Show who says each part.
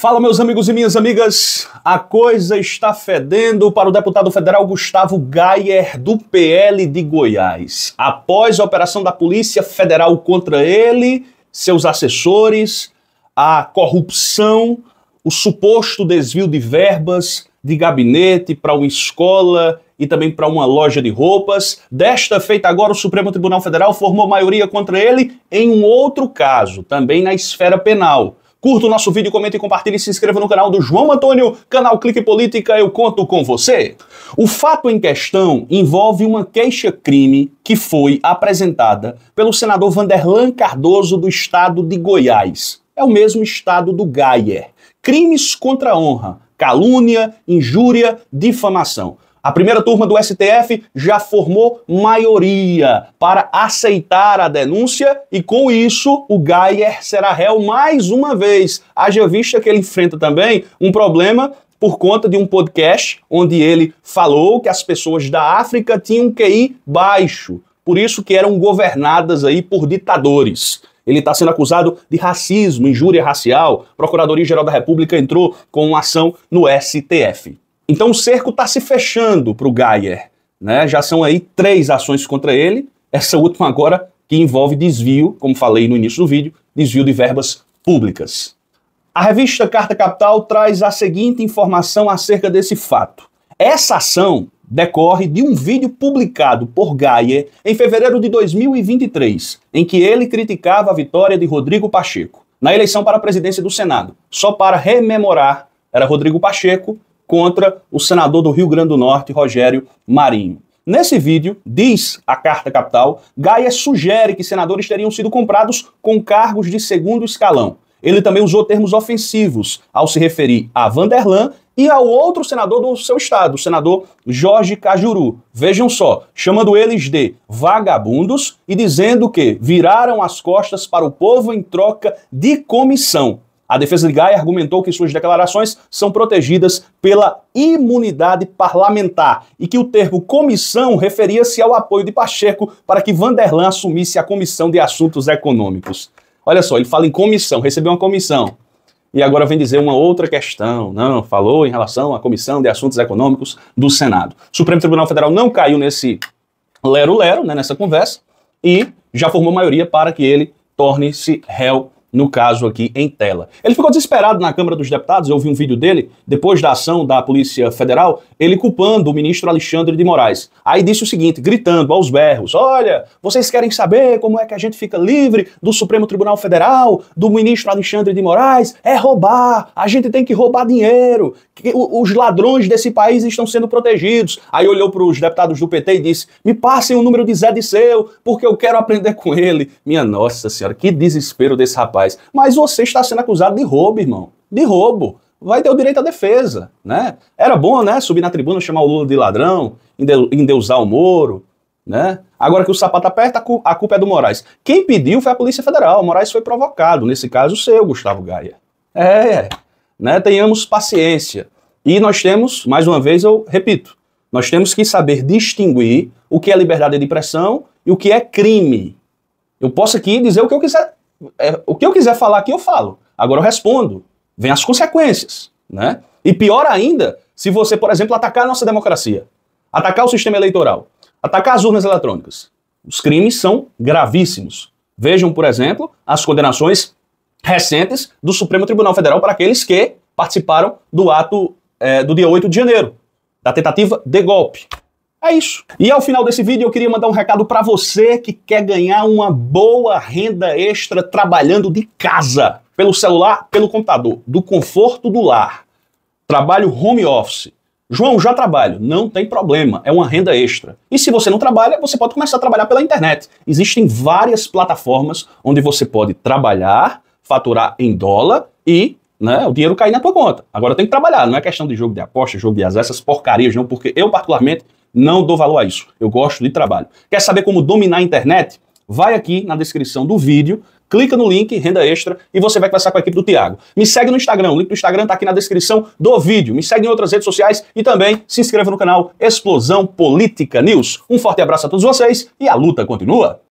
Speaker 1: Fala, meus amigos e minhas amigas. A coisa está fedendo para o deputado federal Gustavo Gayer, do PL de Goiás. Após a operação da Polícia Federal contra ele, seus assessores, a corrupção, o suposto desvio de verbas de gabinete para uma escola e também para uma loja de roupas. Desta feita, agora o Supremo Tribunal Federal formou maioria contra ele em um outro caso, também na esfera penal. Curta o nosso vídeo, comente, compartilhe e se inscreva no canal do João Antônio, canal Clique Política, eu conto com você. O fato em questão envolve uma queixa-crime que foi apresentada pelo senador Vanderlan Cardoso do estado de Goiás. É o mesmo estado do Gayer. Crimes contra a honra, calúnia, injúria, difamação. A primeira turma do STF já formou maioria para aceitar a denúncia e, com isso, o Gayer será réu mais uma vez. Haja vista que ele enfrenta também um problema por conta de um podcast onde ele falou que as pessoas da África tinham QI baixo, por isso que eram governadas aí por ditadores. Ele está sendo acusado de racismo, injúria racial. Procuradoria-Geral da República entrou com uma ação no STF. Então o cerco está se fechando para o Gayer. Né? Já são aí três ações contra ele. Essa última agora que envolve desvio, como falei no início do vídeo, desvio de verbas públicas. A revista Carta Capital traz a seguinte informação acerca desse fato. Essa ação decorre de um vídeo publicado por Gaia em fevereiro de 2023, em que ele criticava a vitória de Rodrigo Pacheco na eleição para a presidência do Senado. Só para rememorar, era Rodrigo Pacheco contra o senador do Rio Grande do Norte, Rogério Marinho. Nesse vídeo, diz a Carta Capital, Gaia sugere que senadores teriam sido comprados com cargos de segundo escalão. Ele também usou termos ofensivos ao se referir a Vanderlan e ao outro senador do seu estado, o senador Jorge Cajuru. Vejam só, chamando eles de vagabundos e dizendo que viraram as costas para o povo em troca de comissão. A defesa de Gaia argumentou que suas declarações são protegidas pela imunidade parlamentar e que o termo comissão referia-se ao apoio de Pacheco para que Vanderlan assumisse a Comissão de Assuntos Econômicos. Olha só, ele fala em comissão, recebeu uma comissão. E agora vem dizer uma outra questão. Não, falou em relação à Comissão de Assuntos Econômicos do Senado. O Supremo Tribunal Federal não caiu nesse lero-lero, né, nessa conversa, e já formou maioria para que ele torne-se réu no caso aqui em tela. Ele ficou desesperado na Câmara dos Deputados, eu vi um vídeo dele, depois da ação da Polícia Federal, ele culpando o ministro Alexandre de Moraes. Aí disse o seguinte, gritando aos berros: Olha, vocês querem saber como é que a gente fica livre do Supremo Tribunal Federal, do ministro Alexandre de Moraes? É roubar, a gente tem que roubar dinheiro, os ladrões desse país estão sendo protegidos. Aí olhou para os deputados do PT e disse: Me passem o número de Zé de Seu, porque eu quero aprender com ele. Minha nossa senhora, que desespero desse rapaz rapaz. Mas você está sendo acusado de roubo, irmão. De roubo. Vai ter o direito à defesa, né? Era bom, né? Subir na tribuna, chamar o Lula de ladrão, endeusar o Moro, né? Agora que o sapato aperta, a culpa é do Moraes. Quem pediu foi a Polícia Federal. O Moraes foi provocado, nesse caso o seu, Gustavo Gaia. É, é. né? Tenhamos paciência. E nós temos, mais uma vez eu repito, nós temos que saber distinguir o que é liberdade de expressão e o que é crime. Eu posso aqui dizer o que eu quiser é, o que eu quiser falar aqui, eu falo. Agora eu respondo. Vem as consequências, né? E pior ainda, se você, por exemplo, atacar a nossa democracia, atacar o sistema eleitoral, atacar as urnas eletrônicas. Os crimes são gravíssimos. Vejam, por exemplo, as condenações recentes do Supremo Tribunal Federal para aqueles que participaram do ato é, do dia 8 de janeiro, da tentativa de golpe. É isso. E ao final desse vídeo eu queria mandar um recado para você que quer ganhar uma boa renda extra trabalhando de casa, pelo celular, pelo computador, do conforto do lar. Trabalho home office. João, já trabalho. Não tem problema, é uma renda extra. E se você não trabalha, você pode começar a trabalhar pela internet. Existem várias plataformas onde você pode trabalhar, faturar em dólar e né, o dinheiro cair na tua conta. Agora tem que trabalhar, não é questão de jogo de aposta, jogo de azar, essas porcarias não, porque eu particularmente não dou valor a isso. Eu gosto de trabalho. Quer saber como dominar a internet? Vai aqui na descrição do vídeo, clica no link Renda Extra e você vai conversar com a equipe do Tiago. Me segue no Instagram, o link do Instagram está aqui na descrição do vídeo. Me segue em outras redes sociais e também se inscreva no canal Explosão Política News. Um forte abraço a todos vocês e a luta continua!